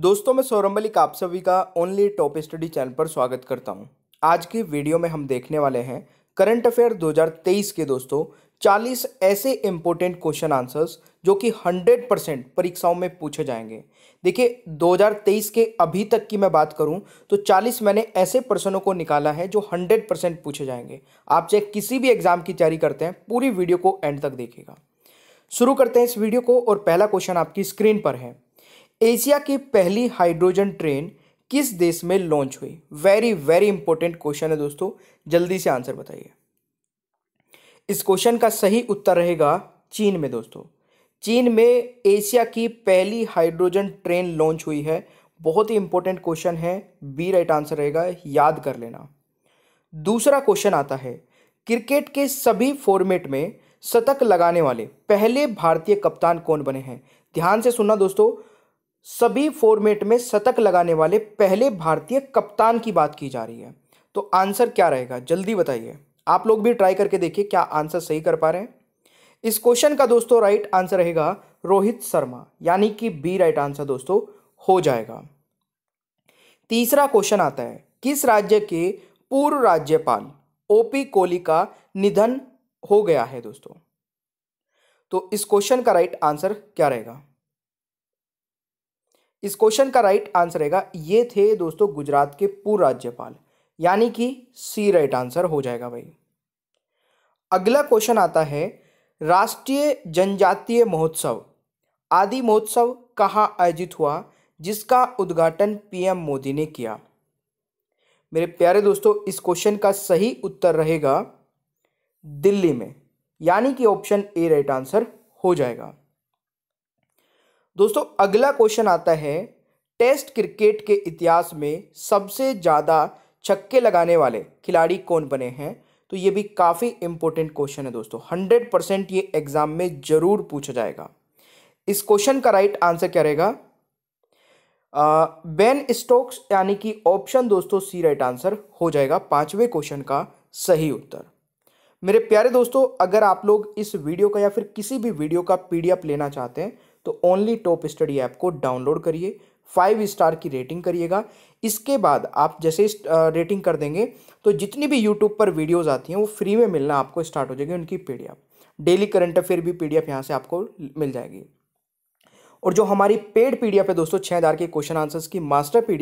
दोस्तों मैं सौरभ मलिक आप सभी का ओनली टॉप स्टडी चैनल पर स्वागत करता हूं। आज की वीडियो में हम देखने वाले हैं करंट अफेयर 2023 के दोस्तों 40 ऐसे इम्पोर्टेंट क्वेश्चन आंसर्स जो कि 100 परसेंट परीक्षाओं में पूछे जाएंगे देखिए 2023 के अभी तक की मैं बात करूं तो 40 मैंने ऐसे प्रश्नों को निकाला है जो 100 परसेंट पूछे जाएंगे आप चाहे किसी भी एग्ज़ाम की तैयारी करते हैं पूरी वीडियो को एंड तक देखेगा शुरू करते हैं इस वीडियो को और पहला क्वेश्चन आपकी स्क्रीन पर है एशिया की पहली हाइड्रोजन ट्रेन किस देश में लॉन्च हुई वेरी वेरी इंपॉर्टेंट क्वेश्चन है दोस्तों जल्दी से आंसर बताइए इस क्वेश्चन का सही उत्तर रहेगा चीन में दोस्तों चीन में एशिया की पहली हाइड्रोजन ट्रेन लॉन्च हुई है बहुत ही इंपॉर्टेंट क्वेश्चन है बी राइट आंसर रहेगा याद कर लेना दूसरा क्वेश्चन आता है क्रिकेट के सभी फॉर्मेट में शतक लगाने वाले पहले भारतीय कप्तान कौन बने हैं ध्यान से सुनना दोस्तों सभी फॉर्मेट में शतक लगाने वाले पहले भारतीय कप्तान की बात की जा रही है तो आंसर क्या रहेगा जल्दी बताइए आप लोग भी ट्राई करके देखिए क्या आंसर सही कर पा रहे हैं इस क्वेश्चन का दोस्तों राइट आंसर रहेगा रोहित शर्मा यानी कि बी राइट आंसर दोस्तों हो जाएगा तीसरा क्वेश्चन आता है किस राज्य के पूर्व राज्यपाल ओपी कोहली का निधन हो गया है दोस्तों तो इस क्वेश्चन का राइट आंसर क्या रहेगा इस क्वेश्चन का राइट आंसर रहेगा ये थे दोस्तों गुजरात के पूर्व राज्यपाल यानी कि सी राइट आंसर हो जाएगा भाई अगला क्वेश्चन आता है राष्ट्रीय जनजातीय महोत्सव आदि महोत्सव कहाँ आयोजित हुआ जिसका उद्घाटन पीएम मोदी ने किया मेरे प्यारे दोस्तों इस क्वेश्चन का सही उत्तर रहेगा दिल्ली में यानी कि ऑप्शन ए राइट आंसर हो जाएगा दोस्तों अगला क्वेश्चन आता है टेस्ट क्रिकेट के इतिहास में सबसे ज़्यादा छक्के लगाने वाले खिलाड़ी कौन बने हैं तो ये भी काफ़ी इम्पोर्टेंट क्वेश्चन है दोस्तों हंड्रेड परसेंट ये एग्ज़ाम में ज़रूर पूछा जाएगा इस क्वेश्चन का राइट आंसर क्या रहेगा बेन स्टोक्स यानी कि ऑप्शन दोस्तों सी राइट आंसर हो जाएगा पांचवें क्वेश्चन का सही उत्तर मेरे प्यारे दोस्तों अगर आप लोग इस वीडियो का या फिर किसी भी वीडियो का पी लेना चाहते हैं तो ओनली टॉप स्टडी ऐप को डाउनलोड करिए फाइव स्टार की रेटिंग करिएगा इसके बाद आप जैसे रेटिंग कर देंगे तो जितनी भी यूट्यूब पर वीडियोज़ आती हैं वो फ्री में मिलना आपको स्टार्ट हो जाएगी उनकी पी डेली करंट अफेयर भी पी डी यहाँ से आपको मिल जाएगी और जो हमारी पेड पी है दोस्तों छः हज़ार के क्वेश्चन आंसर्स की मास्टर पी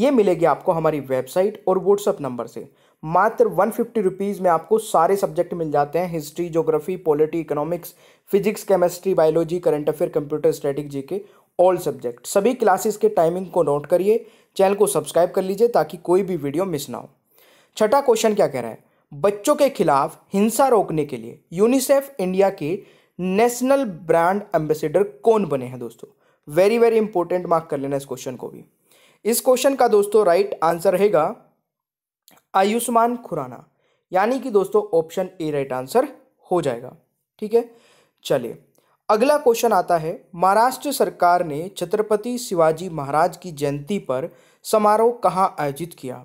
ये मिलेगी आपको हमारी वेबसाइट और व्हाट्सअप नंबर से मात्र वन फिफ्टी रुपीज़ में आपको सारे सब्जेक्ट मिल जाते हैं history geography polity economics physics chemistry biology current affair computer static G K all subject सभी क्लासेस के टाइमिंग को नोट करिए चैनल को सब्सक्राइब कर लीजिए ताकि कोई भी वीडियो मिस ना हो छठा क्वेश्चन क्या कह रहा है बच्चों के खिलाफ हिंसा रोकने के लिए यूनिसेफ इंडिया के नेशनल ब्रांड एम्बेसडर कौन बने हैं दोस्तों वेरी वेरी इंपॉर्टेंट मार्क कर लेना इस क्वेश्चन को भी इस क्वेश्चन का दोस्तों राइट आंसर रहेगा आयुष्मान खुराना यानी कि दोस्तों ऑप्शन ए राइट आंसर हो जाएगा ठीक है चलिए अगला क्वेश्चन आता है महाराष्ट्र सरकार ने छत्रपति शिवाजी महाराज की जयंती पर समारोह कहाँ आयोजित किया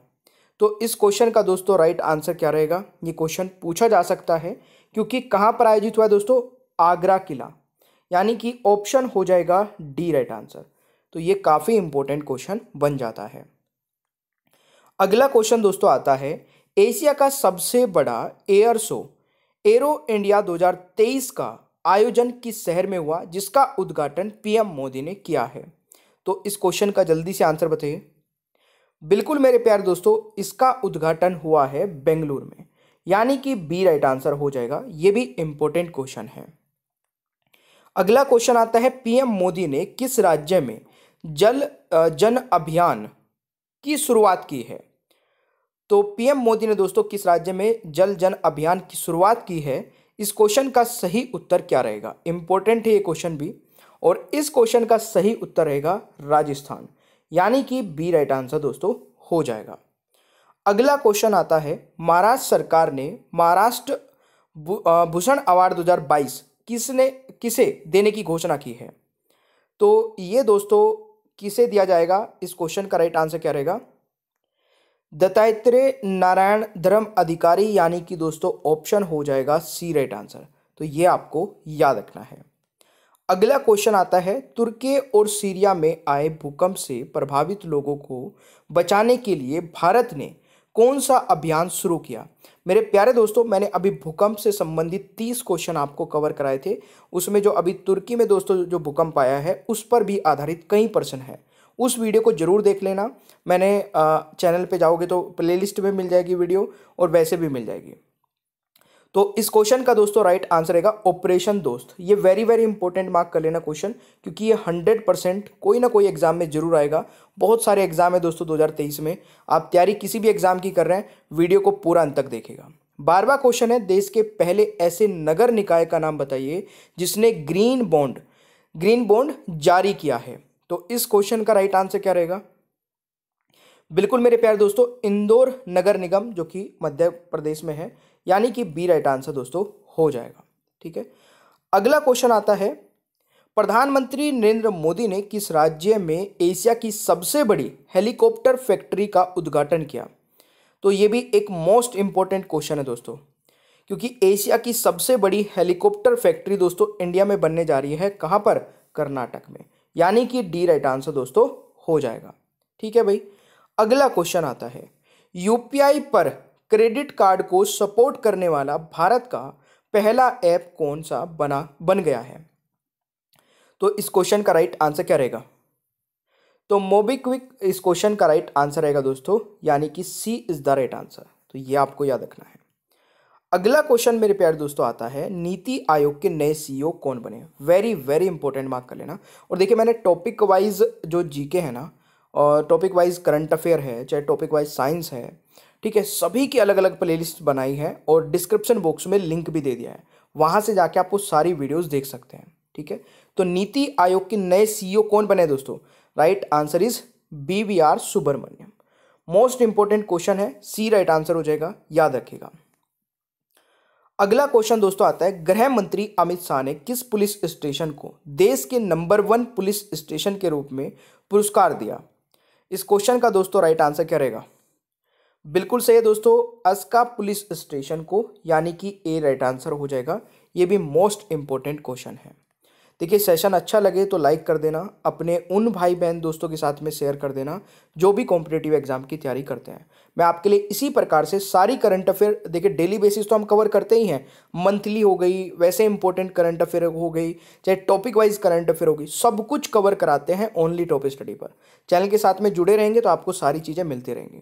तो इस क्वेश्चन का दोस्तों राइट आंसर क्या रहेगा ये क्वेश्चन पूछा जा सकता है क्योंकि कहाँ पर आयोजित हुआ दोस्तों आगरा किला यानी कि ऑप्शन हो जाएगा डी राइट आंसर तो ये काफ़ी इंपॉर्टेंट क्वेश्चन बन जाता है अगला क्वेश्चन दोस्तों आता है एशिया का सबसे बड़ा एयर शो एरो इंडिया 2023 का आयोजन किस शहर में हुआ जिसका उद्घाटन पीएम मोदी ने किया है तो इस क्वेश्चन का जल्दी से आंसर बताइए बिल्कुल मेरे प्यार दोस्तों इसका उद्घाटन हुआ है बेंगलुरु में यानी कि बी राइट आंसर हो जाएगा ये भी इंपॉर्टेंट क्वेश्चन है अगला क्वेश्चन आता है पीएम मोदी ने किस राज्य में जल जन अभियान की शुरुआत की है तो पीएम मोदी ने दोस्तों किस राज्य में जल जन अभियान की शुरुआत की है इस क्वेश्चन का सही उत्तर क्या रहेगा इंपॉर्टेंट है ये क्वेश्चन भी और इस क्वेश्चन का सही उत्तर रहेगा राजस्थान यानी कि बी राइट आंसर दोस्तों हो जाएगा अगला क्वेश्चन आता है महाराष्ट्र सरकार ने महाराष्ट्र भूषण अवार्ड 2022 किसने किसे देने की घोषणा की है तो ये दोस्तों किसे दिया जाएगा इस क्वेश्चन का राइट आंसर क्या रहेगा दत्तात्रेय नारायण धर्म अधिकारी यानी कि दोस्तों ऑप्शन हो जाएगा सी राइट आंसर तो ये आपको याद रखना है अगला क्वेश्चन आता है तुर्की और सीरिया में आए भूकंप से प्रभावित लोगों को बचाने के लिए भारत ने कौन सा अभियान शुरू किया मेरे प्यारे दोस्तों मैंने अभी भूकंप से संबंधित तीस क्वेश्चन आपको कवर कराए थे उसमें जो अभी तुर्की में दोस्तों जो भूकंप आया है उस पर भी आधारित कई प्रश्न है उस वीडियो को जरूर देख लेना मैंने चैनल पे जाओगे तो प्लेलिस्ट में मिल जाएगी वीडियो और वैसे भी मिल जाएगी तो इस क्वेश्चन का दोस्तों राइट आंसर रहेगा ऑपरेशन दोस्त ये वेरी वेरी इंपॉर्टेंट मार्क कर लेना क्वेश्चन क्योंकि ये हंड्रेड परसेंट कोई ना कोई एग्जाम में जरूर आएगा बहुत सारे एग्जाम है दोस्तों 2023 में आप तैयारी किसी भी एग्जाम की कर रहे हैं वीडियो को पूरा अंत तक देखेगा बारवा क्वेश्चन है देश के पहले ऐसे नगर निकाय का नाम बताइए जिसने ग्रीन बॉन्ड ग्रीन बॉन्ड जारी किया है तो इस क्वेश्चन का राइट आंसर क्या रहेगा बिल्कुल मेरे प्यार दोस्तों इंदौर नगर निगम जो कि मध्य प्रदेश में है यानी कि बी राइट आंसर दोस्तों हो जाएगा ठीक है अगला क्वेश्चन आता है प्रधानमंत्री नरेंद्र मोदी ने किस राज्य में एशिया की सबसे बड़ी हेलीकॉप्टर फैक्ट्री का उद्घाटन किया तो ये भी एक मोस्ट इंपॉर्टेंट क्वेश्चन है दोस्तों क्योंकि एशिया की सबसे बड़ी हेलीकॉप्टर फैक्ट्री दोस्तों इंडिया में बनने जा रही है कहाँ पर कर्नाटक में यानी कि डी राइट आंसर दोस्तों हो जाएगा ठीक है भाई अगला क्वेश्चन आता है यूपीआई पर क्रेडिट कार्ड को सपोर्ट करने वाला भारत का पहला ऐप कौन सा बना बन गया है तो इस क्वेश्चन का राइट आंसर क्या रहेगा तो मोबीक्विक इस क्वेश्चन का राइट आंसर रहेगा दोस्तों यानी कि C is the right answer तो ये आपको याद रखना है अगला क्वेश्चन मेरे प्यार दोस्तों आता है नीति आयोग के नए सीईओ e कौन बने वेरी वेरी इंपॉर्टेंट मार्क कर लेना और देखिए मैंने टॉपिक वाइज जो जीके है ना और टॉपिक वाइज करंट अफेयर है चाहे टॉपिक वाइज साइंस है ठीक है सभी की अलग अलग प्लेलिस्ट बनाई है और डिस्क्रिप्शन बॉक्स में लिंक भी दे दिया है वहाँ से जाके आप वो सारी वीडियोस देख सकते हैं ठीक है तो नीति आयोग के नए सीईओ e कौन बने दोस्तों right answer is B V R Subrahmanyam most important question है सी राइट आंसर हो जाएगा याद रखिएगा अगला क्वेश्चन दोस्तों आता है गृह मंत्री अमित शाह ने किस पुलिस स्टेशन को देश के नंबर वन पुलिस स्टेशन के रूप में पुरस्कार दिया इस क्वेश्चन का दोस्तों राइट आंसर क्या रहेगा बिल्कुल सही है दोस्तों अस्का पुलिस स्टेशन को यानी कि ए राइट आंसर हो जाएगा ये भी मोस्ट इम्पोर्टेंट क्वेश्चन है देखिए सेशन अच्छा लगे तो लाइक कर देना अपने उन भाई बहन दोस्तों के साथ में शेयर कर देना जो भी कॉम्पिटेटिव एग्जाम की तैयारी करते हैं मैं आपके लिए इसी प्रकार से सारी करंट अफेयर देखिए डेली बेसिस तो हम कवर करते ही हैं मंथली हो गई वैसे इंपॉर्टेंट करंट अफेयर हो गई चाहे टॉपिक वाइज करंट अफेयर हो गई सब कुछ कवर कराते हैं ओनली टॉप स्टडी पर चैनल के साथ में जुड़े रहेंगे तो आपको सारी चीज़ें मिलती रहेंगी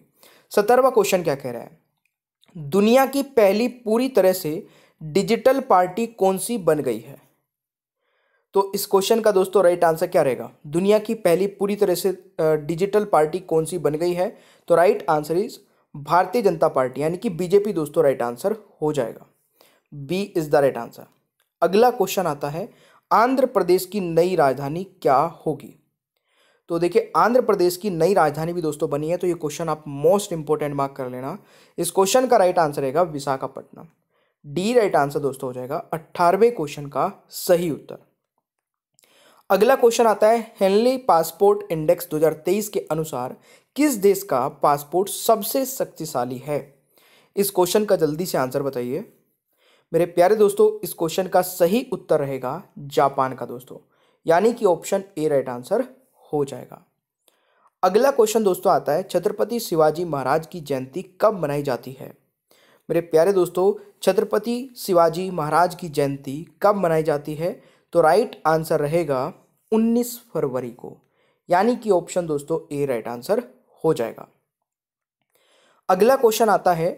सत्तरवा क्वेश्चन क्या कह रहा है दुनिया की पहली पूरी तरह से डिजिटल पार्टी कौन सी बन गई है तो इस क्वेश्चन का दोस्तों राइट आंसर क्या रहेगा दुनिया की पहली पूरी तरह से डिजिटल पार्टी कौन सी बन गई है तो राइट आंसर इज भारतीय जनता पार्टी यानी कि बीजेपी दोस्तों राइट आंसर हो जाएगा B is the right answer अगला क्वेश्चन आता है आंध्र प्रदेश की नई राजधानी क्या होगी तो देखिए आंध्र प्रदेश की नई राजधानी भी दोस्तों बनी है तो ये क्वेश्चन आप मोस्ट इंपॉर्टेंट मार्क कर लेना इस क्वेश्चन का राइट आंसर रहेगा विशाखापट्टनम डी राइट आंसर दोस्तों हो जाएगा अट्ठारहवें क्वेश्चन का सही उत्तर अगला क्वेश्चन आता है हेनली पासपोर्ट इंडेक्स 2023 के अनुसार किस देश का पासपोर्ट सबसे शक्तिशाली है इस क्वेश्चन का जल्दी से आंसर बताइए मेरे प्यारे दोस्तों इस क्वेश्चन का सही उत्तर रहेगा जापान का दोस्तों यानी कि ऑप्शन ए राइट आंसर हो जाएगा अगला क्वेश्चन दोस्तों आता है छत्रपति शिवाजी महाराज की जयंती कब मनाई जाती है मेरे प्यारे दोस्तों छत्रपति शिवाजी महाराज की जयंती कब मनाई जाती है तो राइट आंसर रहेगा 19 फरवरी को यानी कि ऑप्शन दोस्तों ए राइट आंसर हो जाएगा अगला क्वेश्चन आता है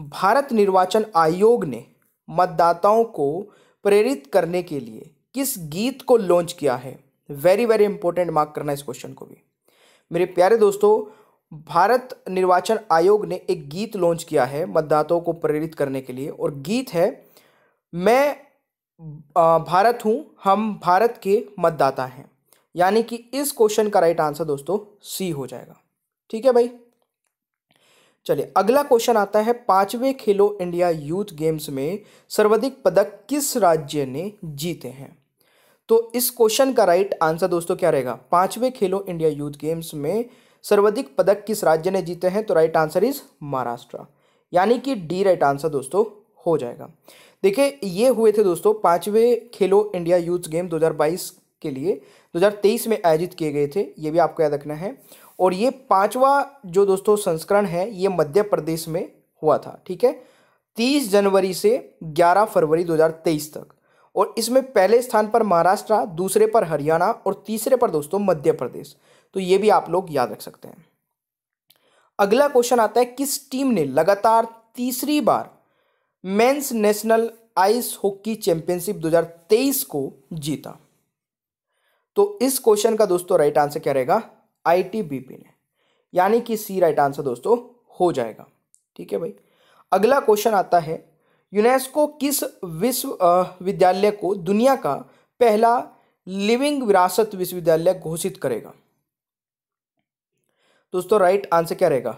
भारत निर्वाचन आयोग ने मतदाताओं को प्रेरित करने के लिए किस गीत को लॉन्च किया है वेरी वेरी इंपॉर्टेंट मार्क करना इस क्वेश्चन को भी मेरे प्यारे दोस्तों भारत निर्वाचन आयोग ने एक गीत लॉन्च किया है मतदाताओं को प्रेरित करने के लिए और गीत है मैं भारत हूँ हम भारत के मतदाता हैं यानी कि इस क्वेश्चन का राइट आंसर दोस्तों सी हो जाएगा ठीक है भाई चलिए अगला क्वेश्चन आता है पांचवें खेलो इंडिया यूथ गेम्स में सर्वाधिक पदक किस राज्य ने जीते हैं तो इस क्वेश्चन का राइट आंसर दोस्तों क्या रहेगा पांचवें खेलो इंडिया यूथ गेम्स में सर्वाधिक पदक किस राज्य ने जीते हैं तो राइट आंसर इज महाराष्ट्र यानी कि डी राइट आंसर दोस्तों हो जाएगा देखिए ये हुए थे दोस्तों पाँचवें खेलो इंडिया यूथ गेम 2022 के लिए 2023 में आयोजित किए गए थे ये भी आपको याद रखना है और ये पांचवा जो दोस्तों संस्करण है ये मध्य प्रदेश में हुआ था ठीक है 30 जनवरी से 11 फरवरी 2023 तक और इसमें पहले स्थान पर महाराष्ट्र दूसरे पर हरियाणा और तीसरे पर दोस्तों मध्य प्रदेश तो ये भी आप लोग याद रख सकते हैं अगला क्वेश्चन आता है किस टीम ने लगातार तीसरी बार men's national ice hockey championship 2023 को जीता तो इस क्वेश्चन का दोस्तों राइट आंसर क्या रहेगा आई टी बी पी ने यानी कि सी राइट आंसर दोस्तों हो जाएगा ठीक है भाई अगला क्वेश्चन आता है यूनेस्को किस विश्व विद्यालय को दुनिया का पहला लिविंग विरासत विश्वविद्यालय घोषित करेगा दोस्तों राइट आंसर क्या रहेगा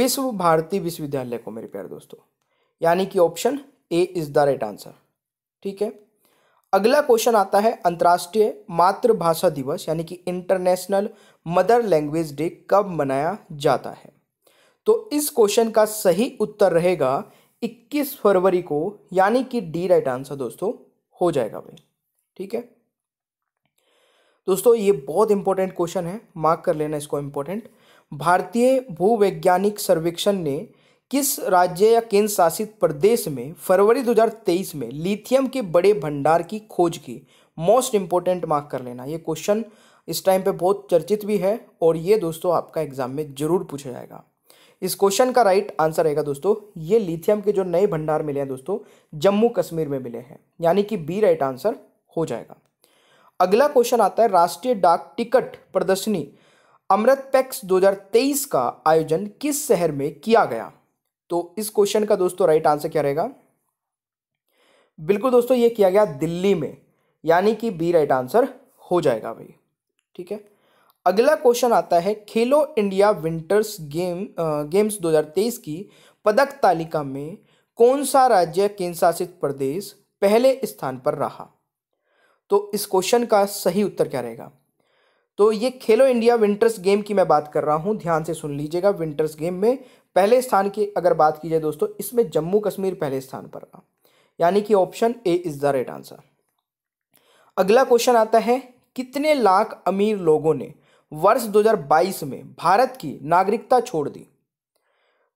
विश्व भारती विश्वविद्यालय को मेरे प्यारे दोस्तों यानी कि option A is the right answer ठीक है अगला क्वेश्चन आता है अंतर्राष्ट्रीय मातृभाषा दिवस यानी कि इंटरनेशनल मदर लैंग्वेज डे कब मनाया जाता है तो इस क्वेश्चन का सही उत्तर रहेगा 21 फरवरी को यानी कि डी राइट आंसर दोस्तों हो जाएगा भाई ठीक है दोस्तों ये बहुत इंपॉर्टेंट क्वेश्चन है मार्क कर लेना इसको इंपॉर्टेंट भारतीय भूवैज्ञानिक सर्वेक्षण ने किस राज्य या केंद्र शासित प्रदेश में फरवरी 2023 में लिथियम के बड़े भंडार की खोज की मोस्ट इंपॉर्टेंट मार्क कर लेना ये क्वेश्चन इस टाइम पे बहुत चर्चित भी है और ये दोस्तों आपका एग्जाम में जरूर पूछा जाएगा इस क्वेश्चन का राइट आंसर रहेगा दोस्तों ये लिथियम के जो नए भंडार मिले हैं दोस्तों जम्मू कश्मीर में मिले हैं यानी कि बी राइट आंसर हो जाएगा अगला क्वेश्चन आता है राष्ट्रीय डाक टिकट प्रदर्शनी अमृत पैक्स 2023 का आयोजन किस शहर में किया गया तो इस क्वेश्चन का दोस्तों राइट आंसर क्या रहेगा बिल्कुल दोस्तों ये किया गया दिल्ली में यानी कि बी राइट आंसर हो जाएगा भाई ठीक है अगला क्वेश्चन आता है खेलो इंडिया विंटर्स गेम गेम्स 2023 की पदक तालिका में कौन सा राज्य केंद्र शासित प्रदेश पहले स्थान पर रहा तो इस क्वेश्चन का सही उत्तर क्या रहेगा तो ये खेलो इंडिया विंटर्स गेम की मैं बात कर रहा हूँ ध्यान से सुन लीजिएगा विंटर्स गेम में पहले स्थान की अगर बात की जाए दोस्तों इसमें जम्मू कश्मीर पहले स्थान पर रहा यानी कि option A is the right answer अगला क्वेश्चन आता है कितने लाख अमीर लोगों ने वर्ष 2022 में भारत की नागरिकता छोड़ दी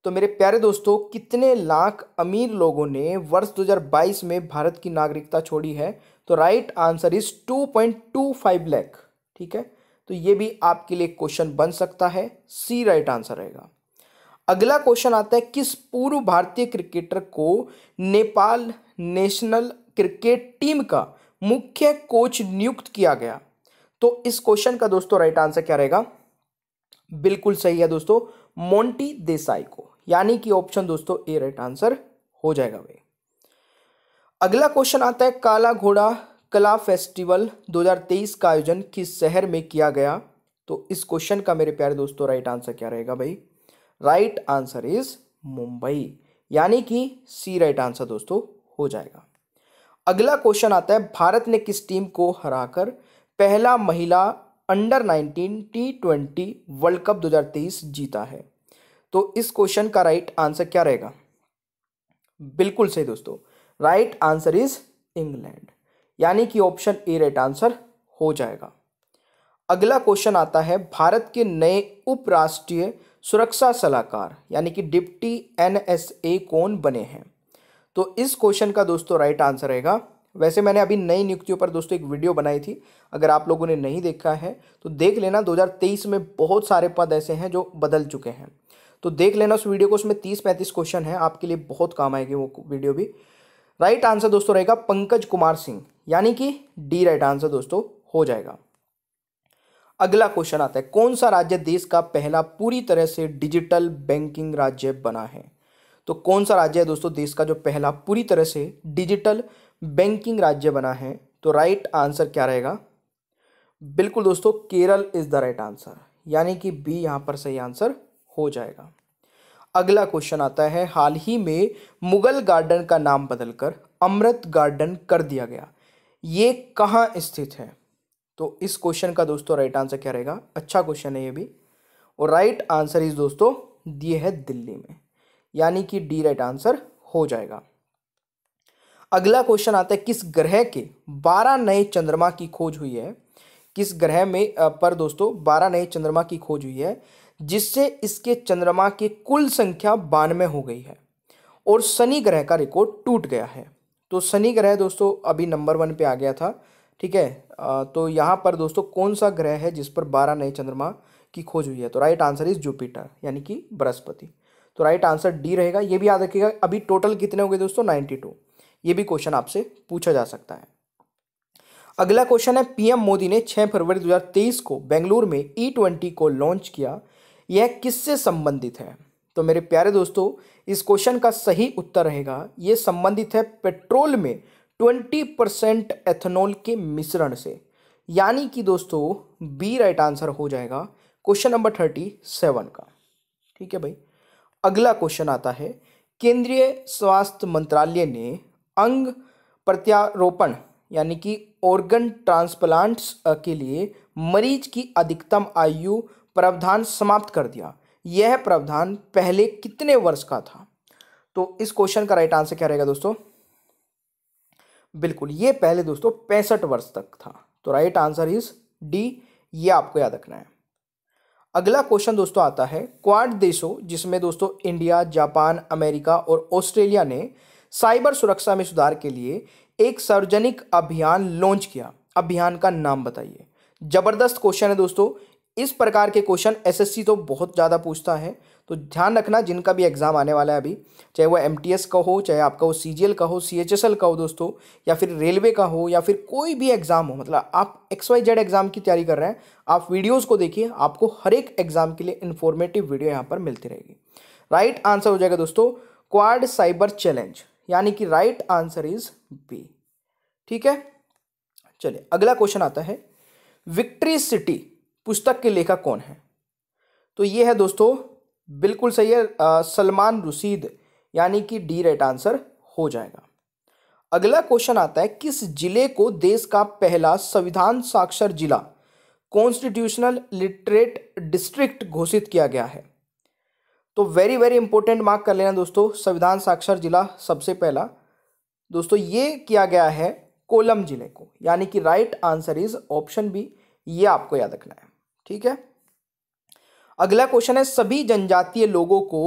तो मेरे प्यारे दोस्तों कितने लाख अमीर लोगों ने वर्ष 2022 में भारत की नागरिकता छोड़ी है तो राइट आंसर इज 2.25 लाख ठीक है तो ये भी आपके लिए क्वेश्चन बन सकता है सी राइट आंसर रहेगा अगला क्वेश्चन आता है किस पूर्व भारतीय क्रिकेटर को नेपाल नेशनल क्रिकेट टीम का मुख्य कोच नियुक्त किया गया तो इस क्वेश्चन का दोस्तों राइट आंसर क्या रहेगा बिल्कुल सही है दोस्तों मोंटी देसाई को यानी कि ऑप्शन दोस्तों ए राइट आंसर हो जाएगा भाई अगला क्वेश्चन आता है काला घोड़ा कला फेस्टिवल 2023 का आयोजन किस शहर में किया गया तो इस क्वेश्चन का मेरे प्यारे दोस्तों राइट आंसर क्या रहेगा भाई राइट आंसर इज मुंबई यानी कि सी राइट आंसर दोस्तों हो जाएगा अगला क्वेश्चन आता है भारत ने किस टीम को हराकर पहला महिला under 19 T twenty world cup 2023 जीता है तो इस क्वेश्चन का राइट आंसर क्या रहेगा बिल्कुल सही दोस्तों राइट आंसर इज इंग्लैंड यानी कि ऑप्शन ए राइट आंसर हो जाएगा अगला क्वेश्चन आता है भारत के नए उपराष्ट्रीय सुरक्षा सलाहकार यानी कि डिप्टी एनएसए कौन बने हैं तो इस क्वेश्चन का दोस्तों राइट आंसर रहेगा वैसे मैंने अभी नई नियुक्तियों पर दोस्तों एक वीडियो बनाई थी अगर आप लोगों ने नहीं देखा है तो देख लेना 2023 में बहुत सारे पद ऐसे हैं जो बदल चुके हैं तो देख लेना उस वीडियो को उसमें तीस पैंतीस क्वेश्चन है आपके लिए बहुत काम आएगी वो वीडियो भी राइट आंसर दोस्तों रहेगा पंकज कुमार सिंह यानी कि डी राइट आंसर दोस्तों हो जाएगा अगला क्वेश्चन आता है कौन सा राज्य देश का पहला पूरी तरह से डिजिटल बैंकिंग राज्य बना है तो कौन सा राज्य है दोस्तों देश का जो पहला पूरी तरह से डिजिटल बैंकिंग राज्य बना है तो राइट आंसर क्या रहेगा बिल्कुल दोस्तों Kerala is the right answer यानी कि बी यहाँ पर सही आंसर हो जाएगा अगला क्वेश्चन आता है हाल ही में मुगल गार्डन का नाम बदलकर अमृत गार्डन कर दिया गया ये कहाँ स्थित है तो इस क्वेश्चन का दोस्तों राइट आंसर क्या रहेगा अच्छा क्वेश्चन है ये भी और राइट आंसर इस दोस्तों दिए है दिल्ली में यानी कि डी राइट आंसर हो जाएगा अगला क्वेश्चन आता है किस ग्रह के बारह नए चंद्रमा की खोज हुई है किस ग्रह में पर दोस्तों बारह नए चंद्रमा की खोज हुई है जिससे इसके चंद्रमा की कुल संख्या बानवे हो गई है और शनि ग्रह का रिकॉर्ड टूट गया है तो शनि ग्रह दोस्तों अभी नंबर वन पे आ गया था ठीक है तो यहाँ पर दोस्तों कौन सा ग्रह है जिस पर बारह नए चंद्रमा की खोज हुई है तो राइट आंसर इज जुपिटर यानी कि बृहस्पति तो राइट आंसर डी रहेगा ये भी याद रखिएगा अभी टोटल कितने हो गए दोस्तों नाइन्टी टू ये भी क्वेश्चन आपसे पूछा जा सकता है अगला क्वेश्चन है पीएम मोदी ने 6 फरवरी 2023 को बेंगलुरु में ई e ट्वेंटी को लॉन्च किया यह किससे संबंधित है तो मेरे प्यारे दोस्तों इस क्वेश्चन का सही उत्तर रहेगा ये संबंधित है पेट्रोल में ट्वेंटी परसेंट एथेनॉल के मिश्रण से यानी कि दोस्तों बी राइट आंसर हो जाएगा क्वेश्चन नंबर थर्टी सेवन का ठीक है भाई अगला क्वेश्चन आता है केंद्रीय स्वास्थ्य मंत्रालय ने अंग प्रत्यारोपण यानी कि ऑर्गन ट्रांसप्लांट्स के लिए मरीज की अधिकतम आयु प्रावधान समाप्त कर दिया यह प्रावधान पहले कितने वर्ष का था तो इस क्वेश्चन का राइट आंसर क्या रहेगा दोस्तों बिल्कुल ये पहले दोस्तों पैंसठ वर्ष तक था तो राइट आंसर इज डी ये आपको याद रखना है अगला क्वेश्चन दोस्तों आता है क्वाड देशों जिसमें दोस्तों इंडिया जापान अमेरिका और ऑस्ट्रेलिया ने साइबर सुरक्षा में सुधार के लिए एक सार्वजनिक अभियान लॉन्च किया अभियान का नाम बताइए जबरदस्त क्वेश्चन है दोस्तों इस प्रकार के क्वेश्चन एसएससी तो बहुत ज़्यादा पूछता है तो ध्यान रखना जिनका भी एग्ज़ाम आने वाला है अभी चाहे वो एम का हो चाहे आपका वो सी का हो सी का हो दोस्तों या फिर रेलवे का हो या फिर कोई भी एग्ज़ाम हो मतलब आप एक्स वाई जेड एग्ज़ाम की तैयारी कर रहे हैं आप वीडियोज़ को देखिए आपको हर एक एग्ज़ाम के लिए इन्फॉर्मेटिव वीडियो यहाँ पर मिलती रहेगी राइट आंसर हो जाएगा दोस्तों क्वाड साइबर चैलेंज यानी कि राइट आंसर इज बी ठीक है चलिए अगला क्वेश्चन आता है विक्ट्री सिटी पुस्तक के लेखक कौन है तो ये है दोस्तों बिल्कुल सही है सलमान रुशीद यानी कि डी राइट आंसर हो जाएगा अगला क्वेश्चन आता है किस जिले को देश का पहला संविधान साक्षर जिला कॉन्स्टिट्यूशनल लिटरेट डिस्ट्रिक्ट घोषित किया गया है तो वेरी वेरी इंपॉर्टेंट मार्क कर लेना दोस्तों संविधान साक्षर जिला सबसे पहला दोस्तों ये किया गया है कोलम जिले को यानी कि right answer is option B ये आपको याद रखना है ठीक है अगला क्वेश्चन है सभी जनजातीय लोगों को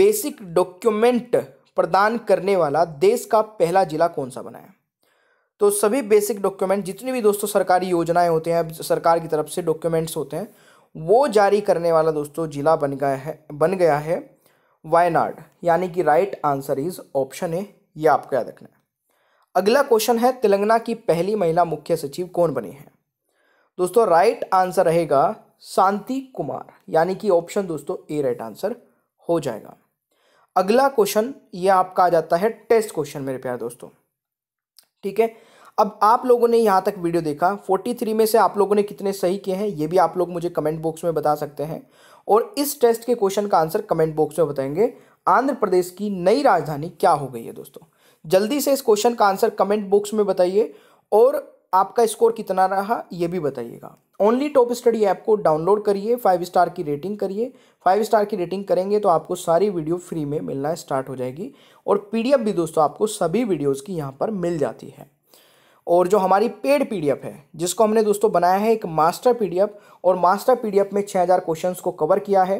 बेसिक डॉक्यूमेंट प्रदान करने वाला देश का पहला जिला कौन सा बना है तो सभी बेसिक डॉक्यूमेंट जितनी भी दोस्तों सरकारी योजनाएं होते हैं सरकार की तरफ से डॉक्यूमेंट्स होते हैं वो जारी करने वाला दोस्तों जिला बन गया है बन गया है वायनाड यानी कि right answer is option A ये आपको याद रखना है अगला क्वेश्चन है तेलंगाना की पहली महिला मुख्य सचिव कौन बनी है दोस्तों राइट आंसर रहेगा शांति कुमार यानी कि ऑप्शन दोस्तों ए राइट आंसर हो जाएगा अगला क्वेश्चन ये आपका आ जाता है टेस्ट क्वेश्चन मेरे प्यार दोस्तों ठीक है अब आप लोगों ने यहाँ तक वीडियो देखा 43 में से आप लोगों ने कितने सही किए हैं ये भी आप लोग मुझे कमेंट बॉक्स में बता सकते हैं और इस टेस्ट के क्वेश्चन का आंसर कमेंट बॉक्स में बताएंगे आंध्र प्रदेश की नई राजधानी क्या हो गई है दोस्तों जल्दी से इस क्वेश्चन का आंसर कमेंट बॉक्स में बताइए और आपका स्कोर कितना रहा ये भी बताइएगा ओनली टॉप स्टडी ऐप को डाउनलोड करिए फाइव स्टार की रेटिंग करिए फाइव स्टार की रेटिंग करेंगे तो आपको सारी वीडियो फ्री में मिलना स्टार्ट हो जाएगी और पीडीएफ भी दोस्तों आपको सभी वीडियोज़ की यहाँ पर मिल जाती है और जो हमारी पेड पीडीएफ है जिसको हमने दोस्तों बनाया है एक मास्टर पीडीएफ और मास्टर पीडीएफ में 6000 क्वेश्चंस को कवर किया है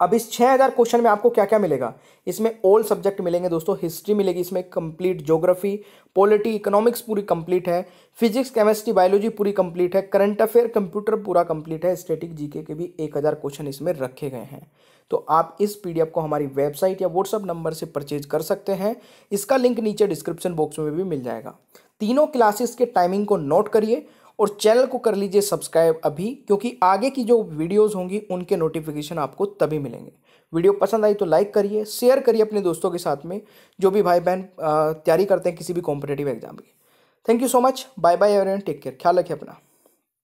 अब इस 6000 क्वेश्चन में आपको क्या क्या मिलेगा इसमें ऑल सब्जेक्ट मिलेंगे दोस्तों हिस्ट्री मिलेगी इसमें कंप्लीट ज्योग्राफी पॉलिटी इकोनॉमिक्स पूरी कंप्लीट है फिजिक्स केमिस्ट्री बायोलॉजी पूरी कंप्लीट है करंट अफेयर कंप्यूटर पूरा कंप्लीट है स्टेटिक जीके के भी 1000 क्वेश्चन इसमें रखे गए हैं तो आप इस पी को हमारी वेबसाइट या व्हाट्सअप नंबर से परचेज कर सकते हैं इसका लिंक नीचे डिस्क्रिप्शन बॉक्स में भी मिल जाएगा तीनों क्लासेस के टाइमिंग को नोट करिए और चैनल को कर लीजिए सब्सक्राइब अभी क्योंकि आगे की जो वीडियोस होंगी उनके नोटिफिकेशन आपको तभी मिलेंगे वीडियो पसंद आई तो लाइक करिए शेयर करिए अपने दोस्तों के साथ में जो भी भाई बहन तैयारी करते हैं किसी भी कॉम्पिटेटिव एग्जाम की thank you so much bye bye everyone take care ख्याल रखिए अपना